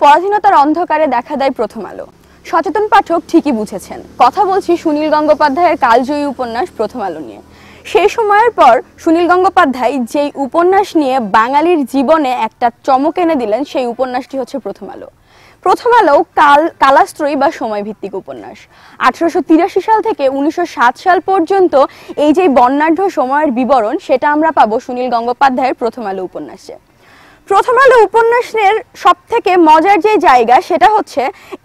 পরাধীনতার অন্ধকারে দেখা দেয় প্রথম আলো সচেতন পাঠক ঠিকই বুঝেছেন কথা বলছি সুনীল গঙ্গোপাধ্যায়ের কালজয়ী উপন্যাস প্রথম আলো নিয়ে সেই সময়ের পর সুনীল গঙ্গোপাধ্যায় যেই উপন্যাস নিয়ে বাঙালির জীবনে একটা চমক এনে দিলেন সেই উপন্যাসটি হচ্ছে প্রথম আলো প্রথম আলো কাল কালাশ্রয়ী বা সময় ভিত্তিক উপন্যাস আঠারোশো সাল থেকে উনিশশো সাল পর্যন্ত এই যে বর্ণাঢ্য সময়ের বিবরণ সেটা আমরা পাবো সুনীল গঙ্গোপাধ্যায়ের প্রথম আলো উপন্যাসে প্রথম আলো উপন্যাসের সব থেকে মজার যে জায়গা সেটা হচ্ছে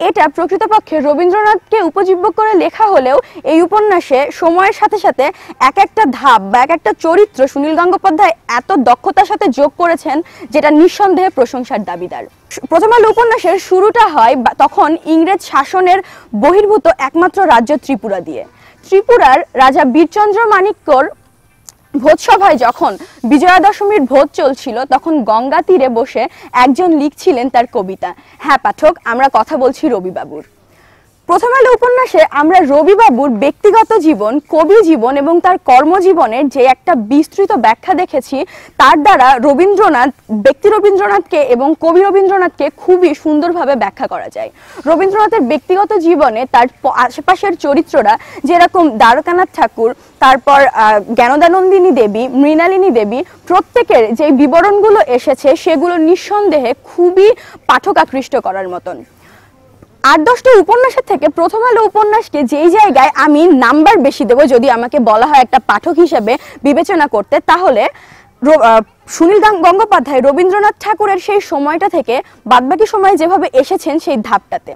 এটা প্রকৃতপক্ষে রবীন্দ্রনাথকে উপজীব্য করে লেখা হলেও এই উপন্যাসে সময়ের সাথে সাথে এক একটা ধাপ বা এক একটা চরিত্র সুনীল গঙ্গোপাধ্যায় এত দক্ষতার সাথে যোগ করেছেন যেটা নিঃসন্দেহে প্রশংসার দাবিদার প্রথম আলো উপন্যাসের শুরুটা হয় তখন ইংরেজ শাসনের বহির্ভূত একমাত্র রাজ্য ত্রিপুরা দিয়ে ত্রিপুরার রাজা বীরচন্দ্র মানিক্যর ভোজসভায় যখন বিজয়া দশমীর ভোজ চলছিল তখন গঙ্গা তীরে বসে একজন লিখছিলেন তার কবিতা হ্যাঁ পাঠক আমরা কথা বলছি রবিবাবুর প্রথম আলো উপন্যাসে আমরা রবিবাবুর ব্যক্তিগত জীবন কবি জীবন এবং তার কর্মজীবনের যে একটা বিস্তৃত ব্যাখ্যা দেখেছি তার দ্বারা রবীন্দ্রনাথ ব্যক্তি রবীন্দ্রনাথকে এবং কবি রবীন্দ্রনাথকে খুবই সুন্দরভাবে ব্যাখ্যা করা যায় রবীন্দ্রনাথের ব্যক্তিগত জীবনে তার আশেপাশের চরিত্ররা যেরকম দ্বারকানাথ ঠাকুর তারপর জ্ঞানদানন্দিনী দেবী মৃণালিনী দেবী প্রত্যেকের যে বিবরণগুলো এসেছে সেগুলো নিঃসন্দেহে খুবই পাঠক আকৃষ্ট করার মতন আট দশটি উপন্যাসের থেকে প্রথম আলো উপন্যাসকে যেই জায়গায় আমি নাম্বার বেশি দেবো যদি আমাকে বলা হয় একটা পাঠক হিসেবে বিবেচনা করতে তাহলে সুনীল গঙ্গোপাধ্যায় রবীন্দ্রনাথ ঠাকুরের সেই সময়টা থেকে বাদবাকি সময়ে যেভাবে এসেছেন সেই ধাপটাতে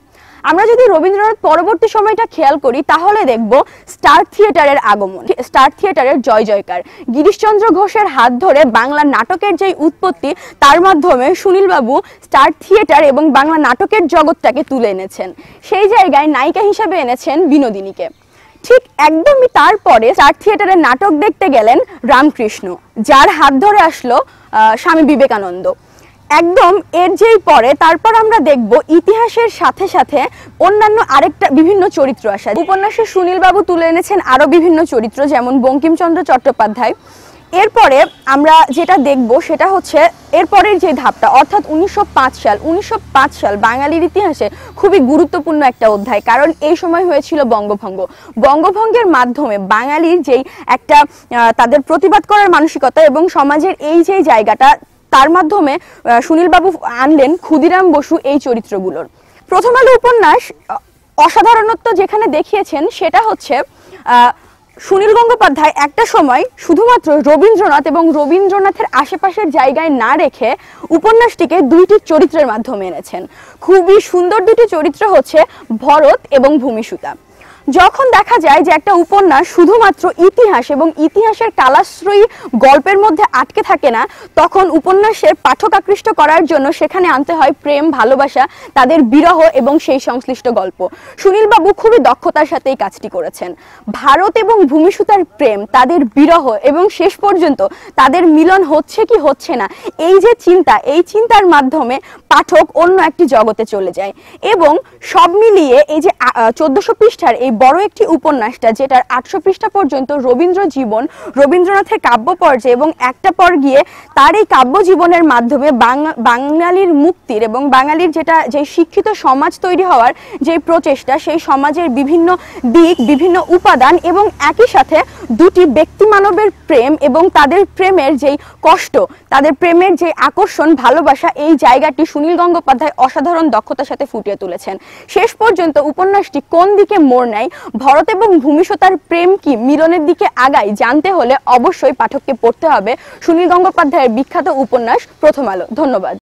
আমরা যদি রবীন্দ্রনাথ পরবর্তী সময়টা খেয়াল করি তাহলে দেখব স্টার থিয়েটারের আগমন স্টার থিয়েটারের জয় জয়কার গিরিশচন্দ্র ঘোষের হাত ধরে বাংলা নাটকের যেই উৎপত্তি তার মাধ্যমে সুনীলবাবু স্টার থিয়েটার এবং বাংলা নাটকের জগৎটাকে তুলে এনেছেন সেই জায়গায় নায়িকা হিসাবে এনেছেন বিনোদিনীকে ঠিক একদমই তারপরে স্টার থিয়েটারে নাটক দেখতে গেলেন রামকৃষ্ণ যার হাত ধরে আসলো স্বামী বিবেকানন্দ একদম এর যেই পরে তারপর আমরা দেখব ইতিহাসের সাথে সাথে অন্যান্য আরেকটা বিভিন্ন চরিত্র আসা উপন্যাসে সুনীলবাবু তুলে এনেছেন আরও বিভিন্ন চরিত্র যেমন বঙ্কিমচন্দ্র চট্টোপাধ্যায় এরপরে আমরা যেটা দেখব সেটা হচ্ছে এরপরের যে ধাপটা অর্থাৎ উনিশশো সাল উনিশশো সাল বাঙালির ইতিহাসে খুবই গুরুত্বপূর্ণ একটা অধ্যায় কারণ এই সময় হয়েছিল বঙ্গভঙ্গ বঙ্গভঙ্গের মাধ্যমে বাঙালির যেই একটা তাদের প্রতিবাদ করার মানসিকতা এবং সমাজের এই যে জায়গাটা তার মাধ্যমে সুনীলবাবু আনলেন ক্ষুদিরাম বসু এই চরিত্রগুলোর প্রথম আলো উপন্যাস অসাধারণত্ব যেখানে দেখিয়েছেন সেটা হচ্ছে সুনীল গঙ্গোপাধ্যায় একটা সময় শুধুমাত্র রবীন্দ্রনাথ এবং রবীন্দ্রনাথের আশেপাশের জায়গায় না রেখে উপন্যাসটিকে দুইটি চরিত্রের মাধ্যমে এনেছেন খুবই সুন্দর দুটি চরিত্র হচ্ছে ভরত এবং ভূমিসুতা যখন দেখা যায় যে একটা উপন্যাস শুধুমাত্র ইতিহাস এবং ইতিহাসের কালাশ্রয়ী গল্পের মধ্যে আটকে থাকে না তখন উপন্যাসের পাঠক আকৃষ্ট করার জন্য সেখানে আনতে হয় প্রেম ভালোবাসা তাদের বিরহ এবং সেই সংশ্লিষ্ট গল্প সুনীলবাবু খুবই দক্ষতার সাথে এই কাজটি করেছেন ভারত এবং ভূমিসুতার প্রেম তাদের বিরহ এবং শেষ পর্যন্ত তাদের মিলন হচ্ছে কি হচ্ছে না এই যে চিন্তা এই চিন্তার মাধ্যমে পাঠক অন্য একটি জগতে চলে যায় এবং সব মিলিয়ে এই যে চোদ্দশো পৃষ্ঠার এই বড় একটি উপন্যাসটা যেটার আটশো পৃষ্ঠা পর্যন্ত রবীন্দ্র জীবন রবীন্দ্রনাথের কাব্য পর্যায়ে এবং একটা পর গিয়ে তার এই কাব্য জীবনের মাধ্যমে বাঙালির মুক্তির এবং বাঙালির যেটা যে শিক্ষিত সমাজ তৈরি হওয়ার যে প্রচেষ্টা সেই সমাজের বিভিন্ন দিক বিভিন্ন উপাদান এবং একই সাথে দুটি ব্যক্তি মানবের প্রেম এবং তাদের প্রেমের যেই কষ্ট তাদের প্রেমের যে আকর্ষণ ভালোবাসা এই জায়গাটি সুনীল গঙ্গোপাধ্যায় অসাধারণ দক্ষতার সাথে ফুটিয়ে তুলেছেন শেষ পর্যন্ত উপন্যাসটি কোন দিকে মোড় নেয় জানাই ভরত এবং ভূমিষ্যতার প্রেম কি মিলনের দিকে আগায় জানতে হলে অবশ্যই পাঠককে পড়তে হবে সুনীল গঙ্গোপাধ্যায়ের বিখ্যাত উপন্যাস প্রথম আলো ধন্যবাদ